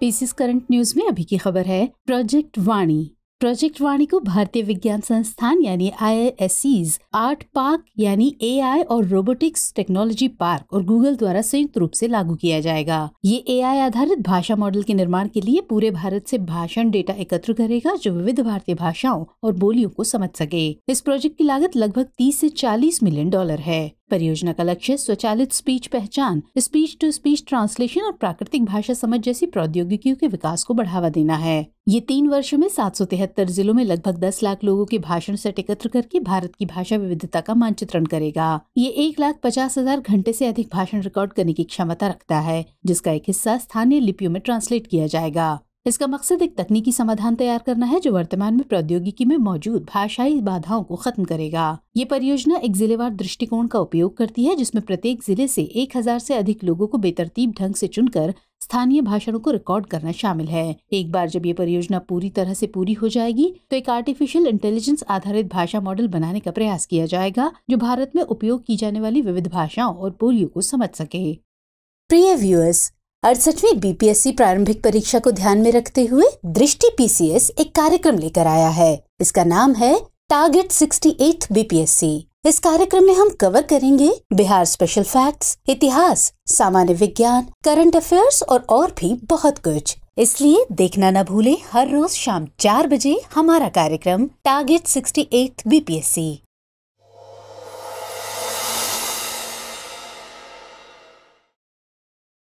pieces current news में अभी की खबर है प्रोजेक्ट वाणी प्रोजेक्ट वाणी को भारतीय विज्ञान संस्थान यानी आई आर्ट पार्क यानी एआई और रोबोटिक्स टेक्नोलॉजी पार्क और गूगल द्वारा संयुक्त रूप से लागू किया जाएगा ये एआई आधारित भाषा मॉडल के निर्माण के लिए पूरे भारत से भाषण डेटा एकत्र करेगा जो विविध भारतीय भाषाओं और बोलियों को समझ सके इस प्रोजेक्ट की लागत लगभग तीस ऐसी चालीस मिलियन डॉलर है परियोजना का लक्ष्य स्वचालित स्पीच पहचान स्पीच टू स्पीच ट्रांसलेशन और प्राकृतिक भाषा समझ जैसी प्रौद्योगिकियों के विकास को बढ़ावा देना है ये तीन वर्षों में सात जिलों में लगभग 10 लाख लोगों के भाषण सेट एकत्र करके भारत की भाषा विविधता का मानचित्रण करेगा ये एक लाख पचास हजार घंटे ऐसी अधिक भाषण रिकॉर्ड करने की क्षमता रखता है जिसका एक हिस्सा स्थानीय लिपियों में ट्रांसलेट किया जाएगा इसका मकसद एक तकनीकी समाधान तैयार करना है जो वर्तमान में प्रौद्योगिकी में मौजूद भाषाई बाधाओं को खत्म करेगा ये परियोजना एक जिलेवार दृष्टिकोण का उपयोग करती है जिसमें प्रत्येक जिले से एक हजार से अधिक लोगों को बेतरतीब ढंग से चुनकर स्थानीय भाषणों को रिकॉर्ड करना शामिल है एक बार जब ये परियोजना पूरी तरह से पूरी हो जाएगी तो एक आर्टिफिशियल इंटेलिजेंस आधारित भाषा मॉडल बनाने का प्रयास किया जाएगा जो भारत में उपयोग की जाने वाली विविध भाषाओं और बोलियों को समझ सके प्रिय व्यूअर्स अड़सठवी बीपीएससी प्रारंभिक परीक्षा को ध्यान में रखते हुए दृष्टि पीसीएस एक कार्यक्रम लेकर आया है इसका नाम है टारगेट सिक्सटी एट बीपीएससी इस कार्यक्रम में हम कवर करेंगे बिहार स्पेशल फैक्ट्स इतिहास सामान्य विज्ञान करंट अफेयर्स और और भी बहुत कुछ इसलिए देखना न भूलें हर रोज शाम चार बजे हमारा कार्यक्रम टारगेट सिक्सटी एट बीपीएससी